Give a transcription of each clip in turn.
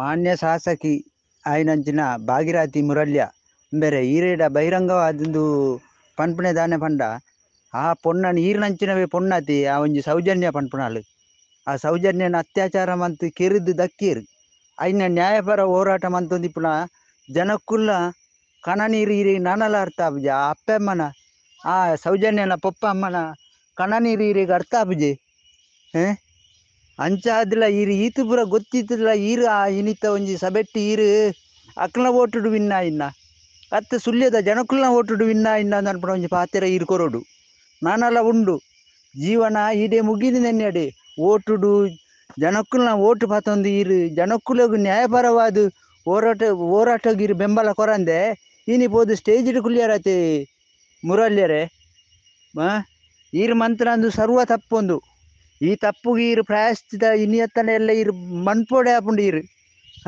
ಮಾನ್ಯಶಾಸಕಿ ಆಯ್ನಂಚಿನ ಭಾಗಿರಾತಿ ಮುರಳ್ಯ ಬೇರೆ ಈರೇಡ ಬಹಿರಂಗವಾದೊಂದು ಪನ್ಪುನೆ ದಾನೆ ಪಂಡ ಆ ಪೊನ್ನ ನೀರಿನಂಚಿನವೇ ಪೊನ್ನತಿ ಆ ಒಂಜಿ ಸೌಜನ್ಯ ಪನ್ಪುನಾಳು ಆ ಸೌಜನ್ಯನ ಅತ್ಯಾಚಾರ ಮಂತು ಕೆರಿದು ದಕ್ಕೀರು ಅಯ್ನ ನ್ಯಾಯಪರ ಹೋರಾಟ ಮಂತೊಂದಿಪ್ಪುನ ಜನಕ್ಕುಲ್ಲ ಕಣ ನೀರು ಇರಿ ನನಲ ಅರ್ಥ ಆಪುಜೆ ಆ ಅಪ್ಪಮ್ಮನ ಆ ಸೌಜನ್ಯನ ಪೊಪ್ಪ ಅಮ್ಮನ ಕಣ ನೀರು ಇರಿಗೆ ಅರ್ಥ ಆಪುಜೆ ಹಾಂ ಅಂಚ ಆದಿಲ್ಲ ಈರು ಈತು ಪೂರ ಗೊತ್ತಿತ್ತಿಲ್ಲ ಈರು ಆ ಇನಿತ ಒಂಜಿ ಸಬೆಟ್ಟಿ ಈರು ಅಕ್ಕನ ಓಟುಡು ವಿನ್ನ ಇನ್ನ ಅತ್ತೆ ಸುಳ್ಯದ ಜನಕುಲ್ನ ಓಟುಡು ವಿನ್ನ ಇನ್ನ ಅಂದ್ಪಡ ಒಂಜಿ ಪಾತ್ರ ಈರು ಕೊರೋಡು ನಾನೆಲ್ಲ ಉಂಡು ಜೀವನ ಇದೇ ಮುಗಿದು ನೆನ್ನಡೆ ಓಟುಡು ಜನಕುಲ್ನ ಓಟು ಪಾತೊಂದು ಈರು ಜನಕುಲಗು ನ್ಯಾಯಪರವಾದ ಹೋರಾಟ ಹೋರಾಟಗಿರು ಬೆಂಬಲ ಕೊರಂದೆ ಇನಿ ಪೋದು ಸ್ಟೇಜ್ ಕುಲಿಯರತೆ ಮುರಲ್ಯರೆ ಈರು ಮಂತ್ರ ಅಂದು ಸರ್ವ ತಪ್ಪೊಂದು ಈ ഈ ಎಲ್ಲ ಇರು ಮಣ್ಪೋಡೆ ಆಪುಂಡು ಇರು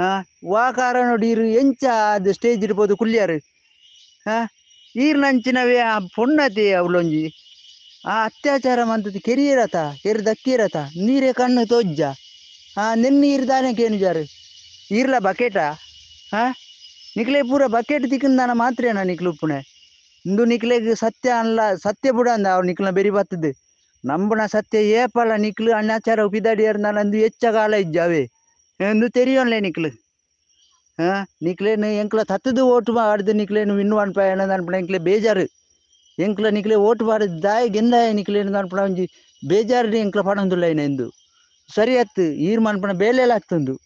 ಹಾಂ ವಾಕಾರ ನೋಡಿ ಇರು ಎಂಚ ಅದು ಸ್ಟೇಜ್ ಇರ್ಬೋದು ಕುಲ್ಯಾರು ಹಾಂ ನಂಚಿನವೇ ಆ ಪೊಣ್ಣತೆ ಅವಳೊಂಜಿ ಆ ಅತ್ಯಾಚಾರ ಮಂತದ್ದು ಕೆರಿಯರತ ಕೆರಿ ದಕ್ಕಿರತ ನೀರೇ ಕಣ್ಣು ತೋಜ್ಜ ಹಾಂ ನಿನ್ನೆ ಇರ್ದಾನೆ ಜಾರು ಇರ್ಲ ಬಕೆಟ ಹಾಂ ನಿಕ್ಲೆ ಪೂರ ಬಕೆಟ್ ತಿಕ್ಕಂದಾನ ಮಾತ್ರ ನಿಕ್ಲು ಪುಣೆ ಇಂದು ನಿಕ್ಲೆಗೆ ಸತ್ಯ ಅನ್ಲ ಸತ್ಯ ಬುಡ ಅಂದ ಅವ್ರು ನಿಕ್ಲ ಬೆರಿ ಬರ್ತದೆ நம்பின ಸತ್ಯ ஏப்பல நிக்கலு அண்ணாச்சார பிதாடி இருந்தாலும் அந்த எச்ச கால இஜாவே ಎಂದು ತೆರೆಯೋನ್ಲೆ ನಿಕ್ಲು ಹಾಂ ನಿಕ್ಲೇನು ಎಂಕ್ಲ ತತ್ತದು ಓಟು ಮಾಡಿದ್ದು ನಿಕ್ಲೇನು ಇನ್ನು ಅನ್ಪ ಏನಂದ ಅನ್ಪಣ ಎಂಕ್ಲೆ ಬೇಜಾರು ಎಂಕ್ಲ ನಿಕ್ಲೆ ಓಟು ಮಾಡಿದ್ದು ದಾಯಿ ಗೆಂದಾಯ ನಿಕ್ಲೇನು ಅನ್ಪಣ ಒಂಜಿ ಬೇಜಾರು ಎಂಕ್ಲ ಪಡೊಂದುಲ್ಲ ಏನೆಂದು ಸರಿ ಅತ್ತು ಈರ್ ಅನ್ಪಣ ಬೇಲೆಲ್ಲ ಹತ್ತೊಂದು